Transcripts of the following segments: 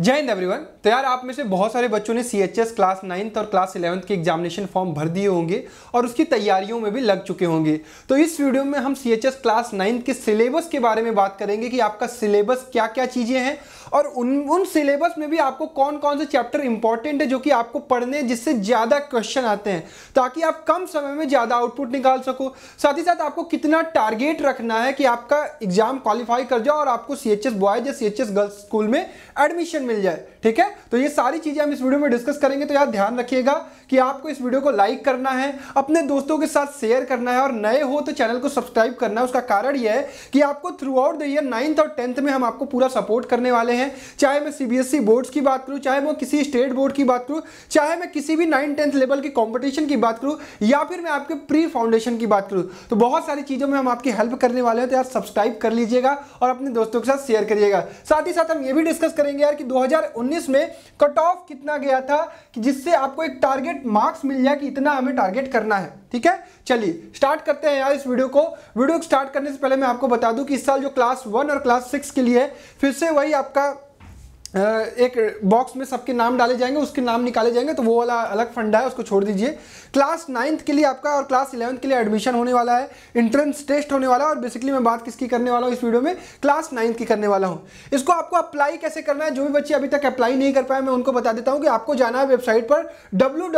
जय हिंद एवरीवन तो यार आप में से बहुत सारे बच्चों ने C H S class ninth और क्लास इलेवंथ के एग्जामिनेशन फॉर्म भर दिए होंगे और उसकी तैयारियों में भी लग चुके होंगे तो इस वीडियो में हम C H S class ninth के सिलेबस के बारे में बात करेंगे कि आपका सिलेबस क्या क्या चीज़ें हैं और उन उन सिलेबस में भी आपको कौन कौन से चैप्टर इंपॉर्टेंट है जो कि आपको पढ़ने जिससे ज़्यादा क्वेश्चन आते हैं ताकि आप कम समय में ज़्यादा आउटपुट निकाल सको साथ ही साथ आपको कितना टारगेट रखना है कि आपका एग्जाम क्वालिफाई कर जाओ और आपको सी एच एस बॉयज या C H S girls school में एडमिशन मिल जाए ठीक है तो ये सारी चीज़ें हम इस वीडियो में डिस्कस करेंगे तो यार ध्यान रखिएगा कि आपको इस वीडियो को लाइक करना है अपने दोस्तों के साथ शेयर करना है और नए हो तो चैनल को सब्सक्राइब करना है उसका कारण यह है कि आपको throughout the year ninth और टेंथ में हम आपको पूरा सपोर्ट करने वाले हैं हैं चाहे मैं सीबीएसई बोर्ड्स e की बात करूं चाहे मैं किसी स्टेट बोर्ड की बात करूं चाहे मैं किसी भी नाइन टेंथ लेवल के कॉम्पिटिशन की बात करूं या फिर मैं आपके प्री फाउंडेशन की बात करूं तो बहुत सारी चीज़ों में हम आपकी हेल्प करने वाले हैं तो यार सब्सक्राइब कर लीजिएगा और अपने दोस्तों के साथ शेयर करिएगा साथ ही साथ हम ये भी डिस्कस करेंगे यार कि दो में कट ऑफ कितना गया था कि जिससे आपको एक टारगेट मार्क्स मिल जाए कि इतना हमें टारगेट करना है ठीक है चलिए स्टार्ट करते हैं यार इस वीडियो को वीडियो स्टार्ट करने से पहले मैं आपको बता दूं कि इस साल जो क्लास वन और क्लास सिक्स के लिए फिर से वही आपका एक बॉक्स में सबके नाम डाले जाएंगे उसके नाम निकाले जाएंगे तो वो वाला अलग फंडा है उसको छोड़ दीजिए क्लास नाइन्थ के लिए आपका और क्लास इलेवंथ के लिए एडमिशन होने वाला है इंट्रेंस टेस्ट होने वाला है और बेसिकली मैं बात किसकी करने वाला हूँ इस वीडियो में क्लास नाइन्थ की करने वाला हूँ इसको आपको अप्लाई कैसे करना है जो भी बच्चे अभी तक अप्लाई नहीं कर पाए मैं उनको बता देता हूँ कि आपको जाना है वेबसाइट पर W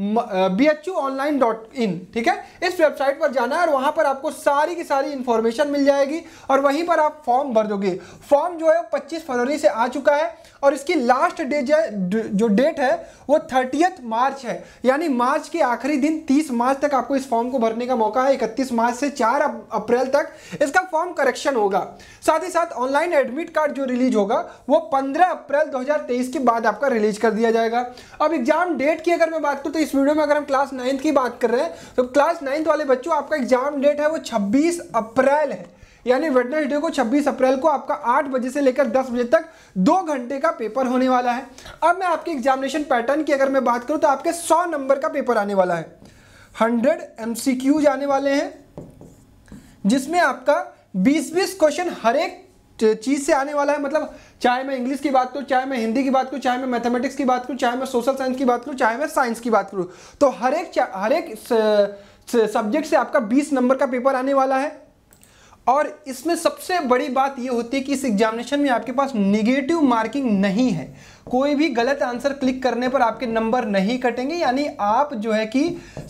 B H U online dot in ठीक है इस वेबसाइट पर जाना है और वहां पर आपको सारी की सारी इंफॉर्मेशन मिल जाएगी और वहीं पर आप फॉर्म भर दोगे फॉर्म जो है वो फरवरी से आ चुका है और इसकी लास्ट डे जो डेट है वो थर्टियथ मार्च है यानी मार्च के आखिरी दिन 30 मार्च तक आपको इस फॉर्म को भरने का मौका है 31 मार्च से 4 अप्रैल तक इसका फॉर्म करेक्शन होगा साथ ही साथ ऑनलाइन एडमिट कार्ड जो रिलीज होगा वो 15 अप्रैल 2023 के बाद आपका रिलीज कर दिया जाएगा अब एग्जाम डेट की अगर मैं बात करूँ तो इस वीडियो में अगर हम क्लास नाइन्थ की बात कर रहे हैं तो क्लास नाइन्थ वाले बच्चों आपका एग्जाम डेट है वो छब्बीस अप्रैल है यानी वेडनेसडे को 26 अप्रैल को आपका 8 बजे से लेकर 10 बजे तक दो घंटे का पेपर होने वाला है अब मैं आपके एग्जामिनेशन पैटर्न की अगर मैं बात करूँ तो आपके 100 नंबर का पेपर आने वाला है 100 एम आने वाले हैं जिसमें आपका 20-20 क्वेश्चन हर एक चीज़ से आने वाला है मतलब चाहे मैं इंग्लिश की बात करूँ चाहे मैं हिंदी की बात करूँ चाहे मैं मैथमेटिक्स की बात करूँ चाहे मैं सोशल साइंस की बात करूँ चाहे मैं साइंस की बात करूँ तो हर एक हर एक सब्जेक्ट से आपका बीस नंबर का पेपर आने वाला है और इसमें सबसे बड़ी बात यह होती है कि इस एग्जामिनेशन में आपके पास निगेटिव मार्किंग नहीं है कोई भी गलत आंसर क्लिक करने पर आपके नंबर नहीं कटेंगे यानी आप जो है कि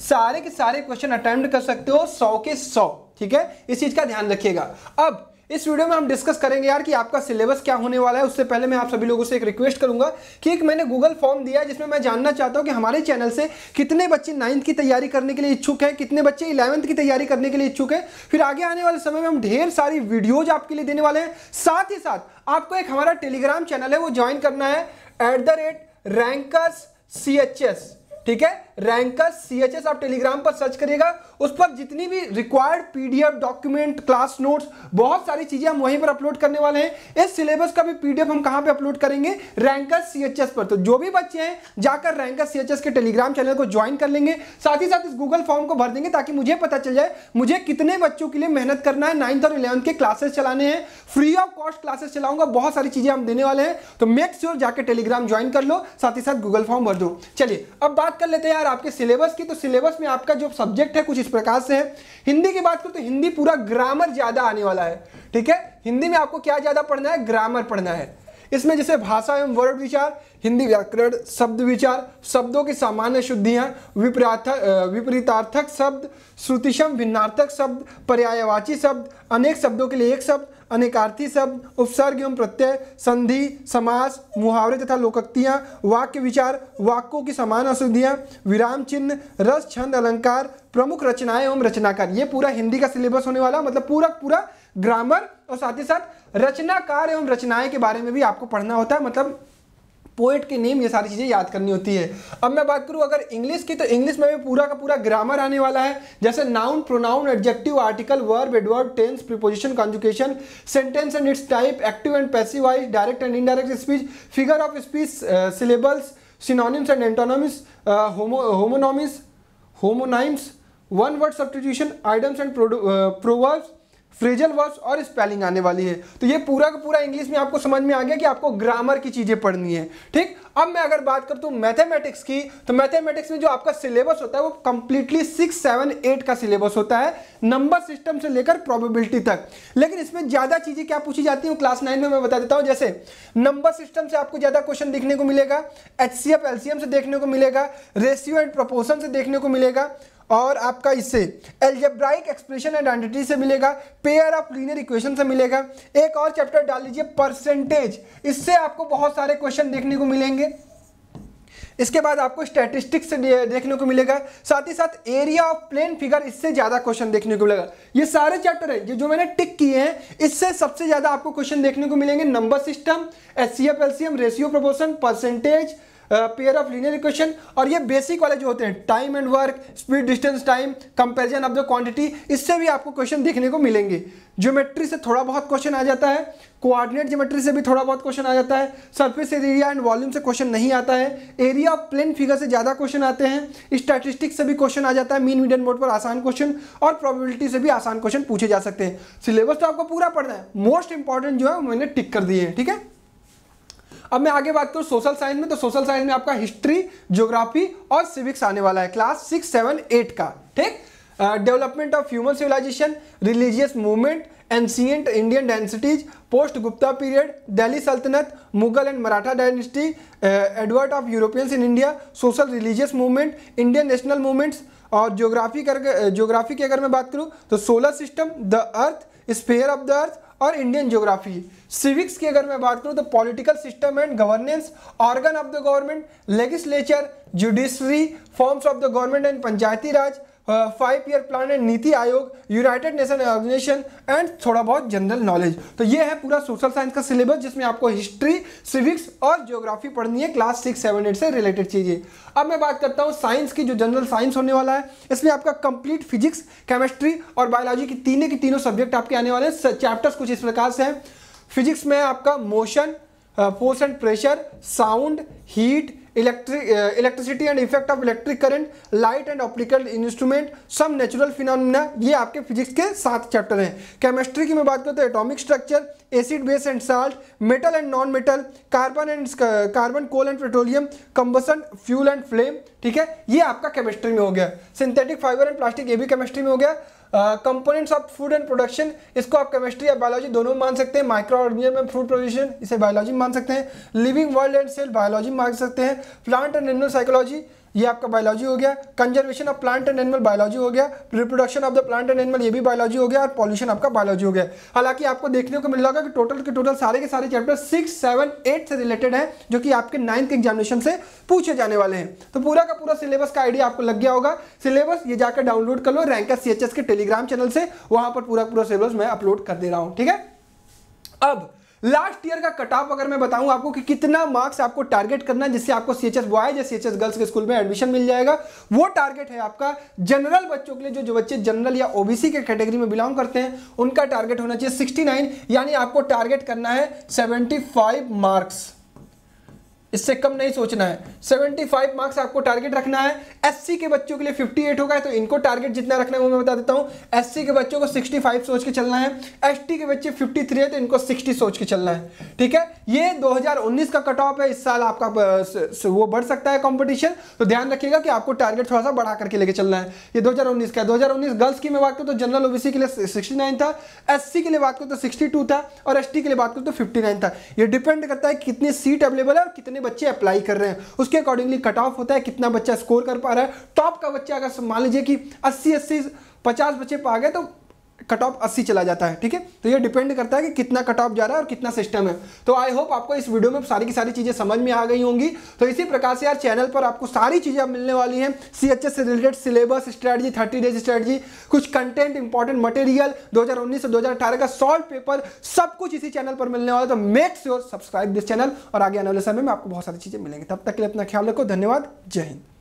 सारे के सारे क्वेश्चन अटेम्प्ट कर सकते हो सौ के सौ ठीक है इस चीज़ का ध्यान रखिएगा अब इस वीडियो में हम डिस्कस करेंगे यार कि आपका सिलेबस क्या होने वाला है उससे पहले मैं आप सभी लोगों से एक रिक्वेस्ट करूंगा कि एक मैंने गूगल फॉर्म दिया है जिसमें मैं जानना चाहता हूं कि हमारे चैनल से कितने बच्चे नाइन्थ की तैयारी करने के लिए इच्छुक हैं कितने बच्चे इलेवंथ की तैयारी करने के लिए इच्छुक हैं फिर आगे आने वाले समय में हम ढेर सारी वीडियोज आपके लिए देने वाले हैं साथ ही साथ आपको एक हमारा टेलीग्राम चैनल है वो ज्वाइन करना है at the rate rankers C H S ठीक है रैंकस सी एच एस आप टेलीग्राम पर सर्च करिएगा उस पर जितनी भी required PDF document class notes बहुत सारी चीजें हम वहीं पर अपलोड करने वाले हैं इस सिलेबस का भी पीडीएफ हम कहां पे अपलोड करेंगे रैंकर सीएचएस पर तो जो भी बच्चे हैं जाकर रैंकस सीएचएस के टेलीग्राम चैनल को ज्वाइन कर लेंगे साथ ही साथ इस गूगल फॉर्म को भर देंगे ताकि मुझे पता चल जाए मुझे कितने बच्चों के लिए मेहनत करना है नाइन्थ और इलेवंथ के क्लासेस चलाने हैं फ्री ऑफ कॉस्ट क्लासेस चलाऊंगा बहुत सारी चीजें हम देने वाले हैं तो मेक श्योर जाकर टेलीग्राम ज्वाइन कर लो साथ ही साथ गूगल फॉर्म भर दो चलिए अब बात कर लेते हैं यार आपके सिलेबस की तो सिलेबस में आपका जो सब्जेक्ट है कुछ इस प्रकार से है हिंदी की बात करें तो हिंदी पूरा ग्रामर ज़्यादा आने वाला है ठीक है हिंदी में आपको क्या ज़्यादा पढ़ना है ग्रामर पढ़ना है इसमें जैसे भाषा एवं वर्ड विचार हिंदी व्याकरण शब्द विचार शब्दों की सामान्य शुद्धियाँ विपरीतार्थक शब्द श्रुतिशम भिन्नार्थक शब्द पर्यायवाची शब्द अनेक शब्दों के लिए एक शब्द अनेकार्थी शब्द उपसर्ग एवं प्रत्यय संधि समास मुहावरे तथा लोकोक्तियाँ वाक्य विचार वाक्यों की समान अशुद्धियाँ विराम चिन्ह रस छंद अलंकार प्रमुख रचनाएं एवं रचनाकार ये पूरा हिंदी का सिलेबस होने वाला मतलब पूरा पूरा ग्रामर और साथ ही साथ रचनाकार एवं रचनाएं के बारे में भी आपको पढ़ना होता है मतलब पोएट के नेम ये सारी चीज़ें याद करनी होती है अब मैं बात करूँ अगर इंग्लिश की तो इंग्लिश में भी पूरा का पूरा ग्रामर आने वाला है जैसे noun pronoun adjective article verb adverb tense preposition conjunction sentence and its type active and passive voice direct and indirect speech figure of speech syllables synonyms and antonyms homo homonyms one word substitution idioms and proverbs phrasal verbs और spelling आने वाली है तो ये पूरा का पूरा English में आपको समझ में आ गया कि आपको ग्रामर की चीज़ें पढ़नी है ठीक अब मैं अगर बात करता हूँ मैथमेटिक्स की तो मैथमेटिक्स में जो आपका सिलेबस होता है वो कंप्लीटली सिक्स सेवन एट का सिलेबस होता है नंबर सिस्टम से लेकर प्रोबेबिलिटी तक लेकिन इसमें ज़्यादा चीज़ें क्या पूछी जाती हैं क्लास नाइन में मैं बता देता हूँ जैसे नंबर सिस्टम से आपको ज़्यादा क्वेश्चन देखने को मिलेगा एच सी से देखने को मिलेगा रेशियो एंड प्रपोर्सन से देखने को मिलेगा और आपका इससे एल्जेब्राइक एक्सप्रेशन एंड आइडेंटिटी से मिलेगा पेयर ऑफ लीनियर इक्वेशन से मिलेगा एक और चैप्टर डाल लीजिए परसेंटेज इससे आपको बहुत सारे क्वेश्चन देखने को मिलेंगे इसके बाद आपको स्टैटिस्टिक्स देखने को मिलेगा साथ ही साथ एरिया ऑफ प्लेन फिगर इससे ज़्यादा क्वेश्चन देखने को मिलेगा ये सारे चैप्टर हैं जो मैंने टिक किए हैं इससे सबसे ज़्यादा आपको क्वेश्चन देखने को मिलेंगे number system S C F L C M ratio proportion percentage pair of linear equation और ये बेसिक वाले जो होते हैं time and work speed distance time comparison of the quantity इससे भी आपको क्वेश्चन देखने को मिलेंगे ज्योमेट्री से थोड़ा बहुत क्वेश्चन आ जाता है कोऑर्डिनेट ज्योमेट्री से भी थोड़ा बहुत क्वेश्चन आ जाता है सरफेस एरिया एंड वॉल्यूम से क्वेश्चन नहीं आता है एरिया ऑफ प्लेन फिगर से ज़्यादा क्वेश्चन आते हैं स्टैटिस्टिक्स से भी क्वेश्चन आ जाता है मीन मीडियम बोर्ड पर आसान क्वेश्चन और प्रोबेबिलिटी से भी आसान क्वेश्चन पूछे जा सकते हैं सिलेबस तो आपको पूरा पढ़ना है मोस्ट इंपॉर्टेंट जो है मैंने टिक कर दिए हैं ठीक है अब मैं आगे बात करूँ सोशल साइंस में तो सोशल साइंस में आपका हिस्ट्री ज्योग्राफी और सिविक्स आने वाला है क्लास सिक्स सेवन एट का ठीक development of human civilization religious movement ancient Indian dynasties post Gupta period Delhi sultanate Mughal and Maratha dynasty advent of Europeans in India social religious movement Indian national movements और geography करके geography की अगर मैं बात करूँ तो solar system the earth sphere of the earth और Indian geography civics की अगर मैं बात करूं तो political system and governance organ of the government legislature judiciary forms of the government and panchayati raj five year plan and NITI Aayog United nation organisation and थोड़ा बहुत general knowledge तो ये है पूरा सोशल साइंस का सिलेबस जिसमें आपको हिस्ट्री सिविक्स और जियोग्राफी पढ़नी है क्लास सिक्स सेवन एट से रिलेटेड चीज़ें अब मैं बात करता हूँ साइंस की जो जनरल साइंस होने वाला है इसमें आपका कंप्लीट फिजिक्स केमिस्ट्री और बायोलॉजी की तीनों की तीनों सब्जेक्ट आपके आने वाले हैं चैप्टर्स कुछ इस प्रकार से हैं फिजिक्स में आपका motion force and pressure sound heat electric electricity and effect of electric current light and optical instrument some natural phenomena ये आपके फिजिक्स के सात चैप्टर हैं केमिस्ट्री की मैं बात करूँ तो atomic structure acid base and salt metal and non metal carbon and carbon coal and petroleum combustion fuel and flame ठीक है ये आपका केमिस्ट्री में हो गया सिंथेटिक फाइबर एंड प्लास्टिक ये भी केमिस्ट्री में हो गया components of food and production इसको आप केमिस्ट्री या बायोलॉजी दोनों मान सकते हैं माइक्रो ऑर्गेनिज्म में फूड प्रोडक्शन इसे बायोलॉजी मान सकते हैं living world and cell biology मान सकते हैं प्लांट एंड एनिमल साइकोलॉजी ये आपका बायोलॉजी हो गया conservation of plant and animal biology हो गया reproduction of the plant and animal ये भी बायोलॉजी हो गया और पॉल्यूशन आपका बायोलॉजी हो गया हालांकि आपको देखने को मिल रहा होगा कि टोटल के टोटल सारे के सारे चैप्टर सिक्स सेवन एट से रिलेटेड है जो कि आपके नाइन्थ एग्जामिनेशन से पूछे जाने वाले हैं तो पूरा का पूरा सिलेबस का आइडिया आपको लग गया होगा सिलेबस ये जाकर डाउनलोड कर लो रैंक सी के टेलीग्राम चैनल से वहां पर पूरा पूरा सिलेबस मैं अपलोड कर दे रहा हूँ ठीक है अब लास्ट ईयर का कट ऑफ अगर मैं बताऊं आपको कि कितना मार्क्स आपको टारगेट करना है जिससे आपको सी एच एस बॉयज या सी एच एस गर्ल्स के स्कूल में एडमिशन मिल जाएगा वो टारगेट है आपका जनरल बच्चों के लिए जो जो बच्चे जनरल या ओबीसी के कैटेगरी में बिलोंग करते हैं उनका टारगेट होना चाहिए 69 यानी आपको टारगेट करना है 75 मार्क्स इससे कम नहीं सोचना है 75 मार्क्स आपको टारगेट रखना है एससी के बच्चों के लिए 58 होगा तो इनको टारगेट जितना रखना है वो मैं बता देता हूँ एससी के बच्चों को 65 सोच के चलना है एसटी के बच्चे 53 है तो इनको 60 सोच के चलना है ठीक है ये 2019 का कट ऑफ है इस साल आपका वो बढ़ सकता है कॉम्पिटिशन तो ध्यान रखिएगा कि आपको टारगेट थोड़ा सा बढ़ा करके लेके चलना है ये दो का है दो गर्ल्स की मैं बात करूँ तो जनरल ओबीसी के लिए सिक्सटी था एस के लिए बात करूँ तो सिक्सटी था और एस के लिए बात करूँ तो फिफ्टी था ये डिपेंड करता है कितनी सीट अवेलेबल है और कितने कितने बच्चे अप्लाई कर रहे हैं उसके अकॉर्डिंगली कट ऑफ होता है कितना बच्चा स्कोर कर पा रहा है टॉप का बच्चा अगर मान लीजिए कि अस्सी अस्सी पचास बच्चे पा गए तो कट ऑफ अस्सी चला जाता है ठीक है तो ये डिपेंड करता है कि कितना कट ऑफ जा रहा है और कितना सिस्टम है तो आई होप आपको इस वीडियो में सारी की सारी चीज़ें समझ में आ गई होंगी तो इसी प्रकार से यार चैनल पर आपको सारी चीज़ें आप मिलने वाली हैं सी एच एस से related syllabus strategy thirty days strategy कुछ कंटेंट इंपॉर्टेंट मटेरियल दो से अठारह का सॉल्व पेपर सब कुछ इसी चैनल पर मिलने वाला है तो make sure subscribe this channel और आगे आने वाले समय में आपको बहुत सारी चीज़ें मिलेंगी तब तक के लिए अपना ख्याल रखो धन्यवाद जय हिंद